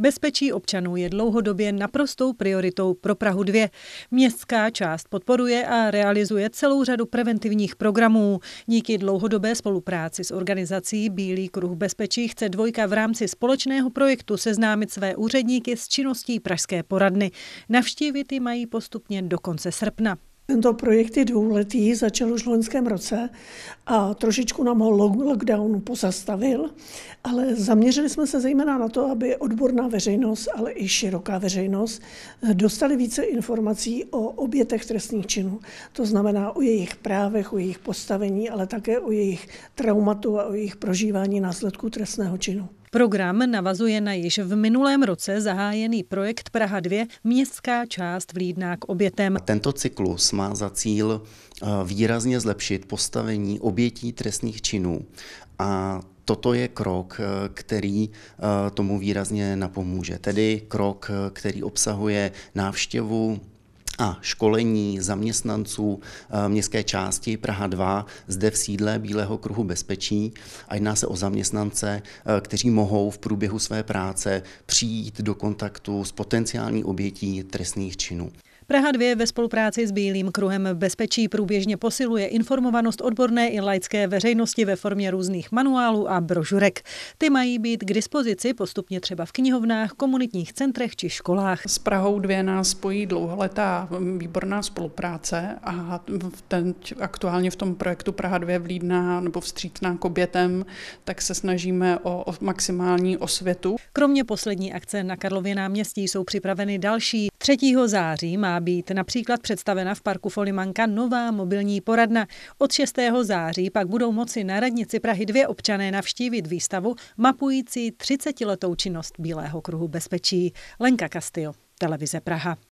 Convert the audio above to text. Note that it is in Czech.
Bezpečí občanů je dlouhodobě naprostou prioritou pro Prahu 2. Městská část podporuje a realizuje celou řadu preventivních programů. Díky dlouhodobé spolupráci s organizací Bílý kruh bezpečí chce dvojka v rámci společného projektu seznámit své úředníky s činností Pražské poradny. Navštívit ji mají postupně do konce srpna. Tento projekt je dvouletý, začal už v loňském roce a trošičku nám ho lockdown pozastavil, ale zaměřili jsme se zejména na to, aby odborná veřejnost, ale i široká veřejnost dostali více informací o obětech trestných činů. To znamená o jejich právech, o jejich postavení, ale také o jejich traumatu a o jejich prožívání následků trestného činu. Program navazuje na již v minulém roce zahájený projekt Praha 2 Městská část Vlídná k obětem. Tento cyklus má za cíl eh, výrazně zlepšit postavení obětí trestných činů a toto je krok, eh, který eh, tomu výrazně napomůže. Tedy krok, který obsahuje návštěvu a školení zaměstnanců eh, městské části Praha 2 zde v sídle Bílého kruhu bezpečí a jedná se o zaměstnance, eh, kteří mohou v průběhu své práce přijít do kontaktu s potenciální obětí trestných činů. Praha 2 ve spolupráci s Bílým kruhem bezpečí průběžně posiluje informovanost odborné i laické veřejnosti ve formě různých manuálů a brožurek. Ty mají být k dispozici postupně třeba v knihovnách, komunitních centrech či školách. S Prahou 2 nás spojí dlouholetá mm, výborná spolupráce a ten, aktuálně v tom projektu Praha 2 vlídná nebo vstřícná k obětem, tak se snažíme o, o maximální osvětu. Kromě poslední akce na Karlově náměstí jsou připraveny další. 3. září má být například představena v parku Folimanka nová mobilní poradna. Od 6. září pak budou moci na radnici Prahy dvě občané navštívit výstavu mapující 30-letou činnost Bílého kruhu bezpečí. Lenka Castillo, Televize Praha.